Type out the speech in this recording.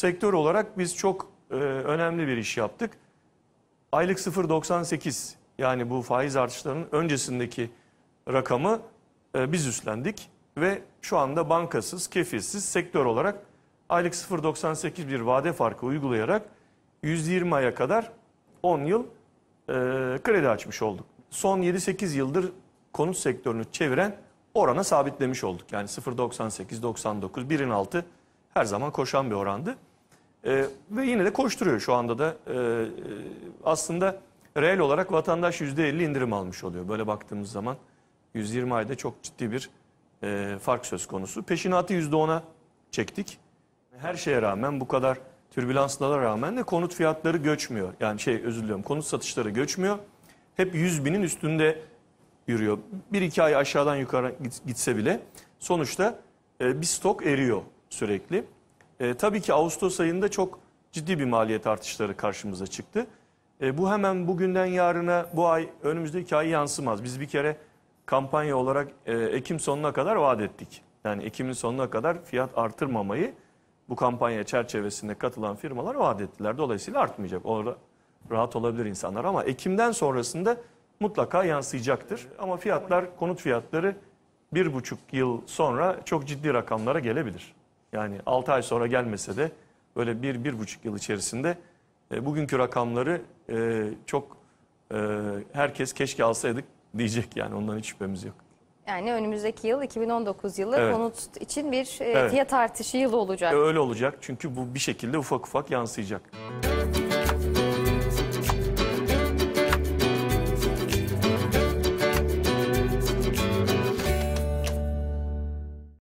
sektör olarak biz çok e, önemli bir iş yaptık. Aylık 0.98 yani bu faiz artışlarının öncesindeki rakamı e, biz üstlendik ve şu anda bankasız, kefilsiz sektör olarak aylık 0.98 bir vade farkı uygulayarak 120 aya kadar 10 yıl e, kredi açmış olduk. Son 7-8 yıldır konut sektörünü çeviren orana sabitlemiş olduk. Yani 0.98, 99, 1'in altı her zaman koşan bir orandı. E, ve yine de koşturuyor şu anda da. Ee, e, aslında reel olarak vatandaş %50 indirim almış oluyor. Böyle baktığımız zaman 120 ayda çok ciddi bir e, fark söz konusu. Peşinatı %10'a çektik. Her şeye rağmen bu kadar türbülanslara rağmen de konut fiyatları göçmüyor. Yani şey özür diliyorum konut satışları göçmüyor. Hep 100 binin üstünde yürüyor. Bir iki ay aşağıdan yukarı gitse bile sonuçta e, bir stok eriyor sürekli. E, tabii ki Ağustos ayında çok ciddi bir maliyet artışları karşımıza çıktı. E, bu hemen bugünden yarına bu ay önümüzdeki ay yansımaz. Biz bir kere kampanya olarak e, Ekim sonuna kadar vaat ettik. Yani Ekim'in sonuna kadar fiyat artırmamayı bu kampanya çerçevesinde katılan firmalar vaat ettiler. Dolayısıyla artmayacak. Orada rahat olabilir insanlar ama Ekim'den sonrasında mutlaka yansıyacaktır. Ama fiyatlar, konut fiyatları bir buçuk yıl sonra çok ciddi rakamlara gelebilir. Yani 6 ay sonra gelmese de böyle 1-1,5 bir, bir buçuk yıl içerisinde e, bugünkü rakamları e, çok e, herkes keşke alsaydık diyecek yani ondan hiç şüphemiz yok. Yani önümüzdeki yıl 2019 yılı evet. konut için bir e, evet. fiyat artışı yılı olacak. E, öyle olacak çünkü bu bir şekilde ufak ufak yansıyacak. Müzik